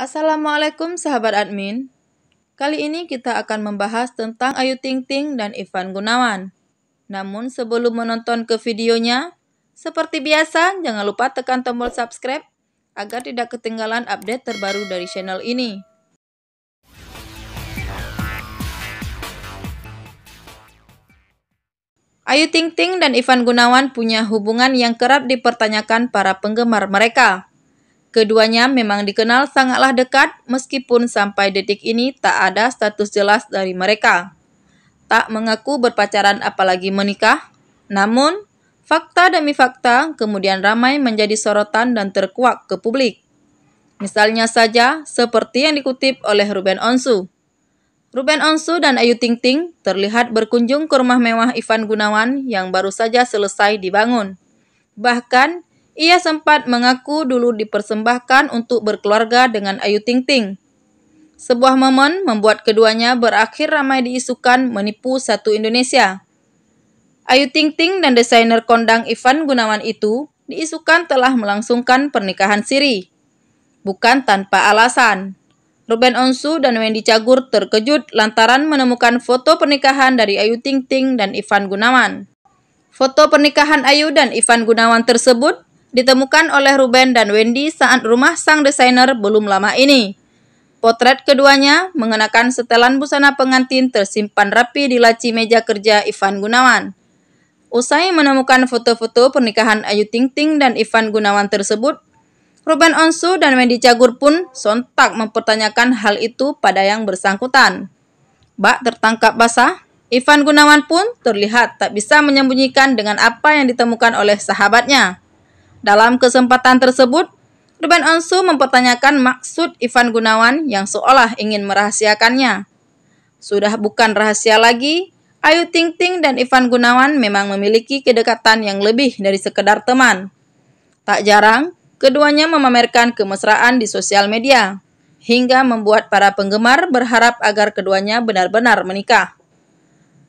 Assalamualaikum sahabat admin. Kali ini kita akan membahas tentang Ayu Ting Ting dan Ivan Gunawan. Namun sebelum menonton ke videonya, seperti biasa jangan lupa tekan tombol subscribe agar tidak ketinggalan update terbaru dari channel ini. Ayu Ting Ting dan Ivan Gunawan punya hubungan yang kerap dipertanyakan para penggemar mereka. Keduanya memang dikenal sangatlah dekat meskipun sampai detik ini tak ada status jelas dari mereka. Tak mengaku berpacaran apalagi menikah, namun fakta demi fakta kemudian ramai menjadi sorotan dan terkuak ke publik. Misalnya saja seperti yang dikutip oleh Ruben Onsu. Ruben Onsu dan Ayu Ting Ting terlihat berkunjung ke rumah mewah Ivan Gunawan yang baru saja selesai dibangun. Bahkan ia sempat mengaku dulu dipersembahkan untuk berkeluarga dengan Ayu Ting Ting. Sebuah momen membuat keduanya berakhir ramai diisukan menipu satu Indonesia. Ayu Ting Ting dan desainer kondang Ivan Gunawan itu diisukan telah melangsungkan pernikahan siri. Bukan tanpa alasan. Ruben Onsu dan Wendy Cagur terkejut lantaran menemukan foto pernikahan dari Ayu Ting Ting dan Ivan Gunawan. Foto pernikahan Ayu dan Ivan Gunawan tersebut ditemukan oleh Ruben dan Wendy saat rumah sang desainer belum lama ini. Potret keduanya mengenakan setelan busana pengantin tersimpan rapi di laci meja kerja Ivan Gunawan. Usai menemukan foto-foto pernikahan Ayu Ting Ting dan Ivan Gunawan tersebut, Ruben Onsu dan Wendy Cagur pun sontak mempertanyakan hal itu pada yang bersangkutan. Bak tertangkap basah, Ivan Gunawan pun terlihat tak bisa menyembunyikan dengan apa yang ditemukan oleh sahabatnya. Dalam kesempatan tersebut, Ruben Onsu mempertanyakan maksud Ivan Gunawan yang seolah ingin merahasiakannya. Sudah bukan rahasia lagi, Ayu Ting Ting dan Ivan Gunawan memang memiliki kedekatan yang lebih dari sekedar teman. Tak jarang, keduanya memamerkan kemesraan di sosial media, hingga membuat para penggemar berharap agar keduanya benar-benar menikah.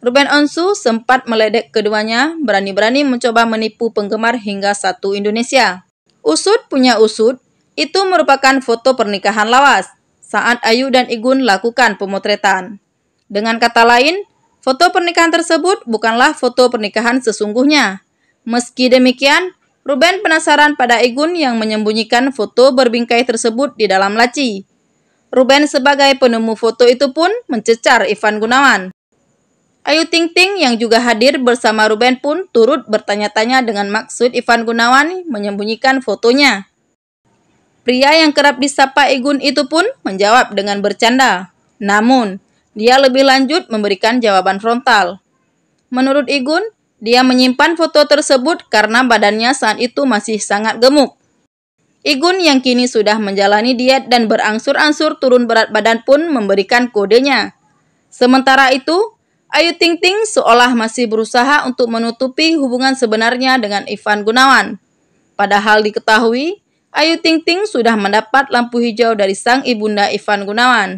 Ruben Onsu sempat meledek keduanya, berani-berani mencoba menipu penggemar hingga satu Indonesia. Usut punya usut, itu merupakan foto pernikahan lawas saat Ayu dan Igun lakukan pemotretan. Dengan kata lain, foto pernikahan tersebut bukanlah foto pernikahan sesungguhnya. Meski demikian, Ruben penasaran pada Igun yang menyembunyikan foto berbingkai tersebut di dalam laci. Ruben sebagai penemu foto itu pun mencecar Ivan Gunawan. Ayu Ting Ting yang juga hadir bersama Ruben pun turut bertanya-tanya dengan maksud Ivan Gunawan menyembunyikan fotonya. Pria yang kerap disapa Igun itu pun menjawab dengan bercanda. Namun, dia lebih lanjut memberikan jawaban frontal. Menurut Igun, dia menyimpan foto tersebut karena badannya saat itu masih sangat gemuk. Igun yang kini sudah menjalani diet dan berangsur-angsur turun berat badan pun memberikan kodenya. Sementara itu, Ayu Ting Ting seolah masih berusaha untuk menutupi hubungan sebenarnya dengan Ivan Gunawan. Padahal diketahui, Ayu Ting Ting sudah mendapat lampu hijau dari sang ibunda Ivan Gunawan.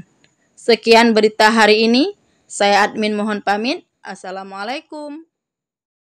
Sekian berita hari ini. Saya admin mohon pamit. Assalamualaikum.